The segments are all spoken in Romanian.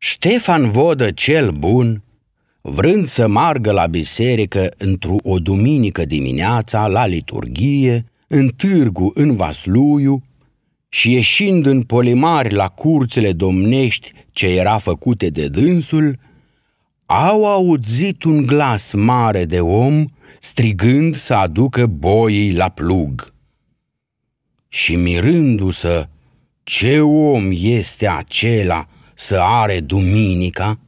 Ștefan Vodă cel bun, vrând să margă la biserică într-o o duminică dimineața la liturghie, în târgu în Vasluiu, și ieșind în polimari la curțele domnești ce era făcute de dânsul, au auzit un glas mare de om strigând să aducă boii la plug. Și mirându-se ce om este acela, să are duminica,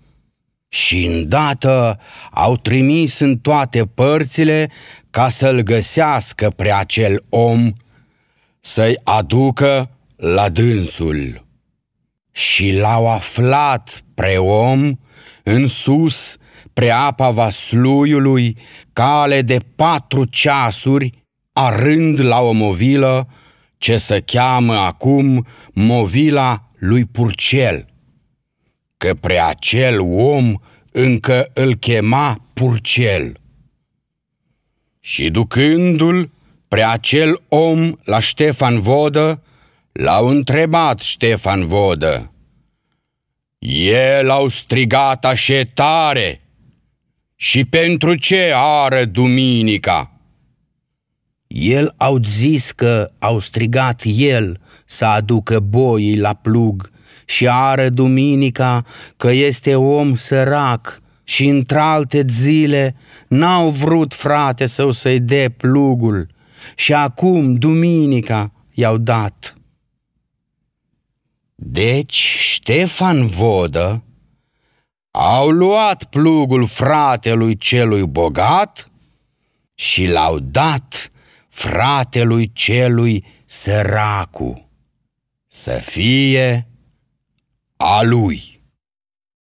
și îndată au trimis în toate părțile ca să-l găsească pre acel om, să-i aducă la dânsul. Și l-au aflat pre om în sus, pre apa vasluiului, cale de patru ceasuri, arând la o movilă ce se cheamă acum movila lui Purcel că pre acel om încă îl chema Purcel. Și ducându-l pre acel om la Ștefan Vodă, l-au întrebat Ștefan Vodă. El au strigat așetare și pentru ce are duminica? El au zis că au strigat el să aducă boii la plug și ară duminica că este om sărac și într-alte zile n-au vrut frate său să-i dea plugul și acum duminica i-au dat. Deci Ștefan Vodă au luat plugul fratelui celui bogat și l-au dat fratelui celui săracu, să fie a lui.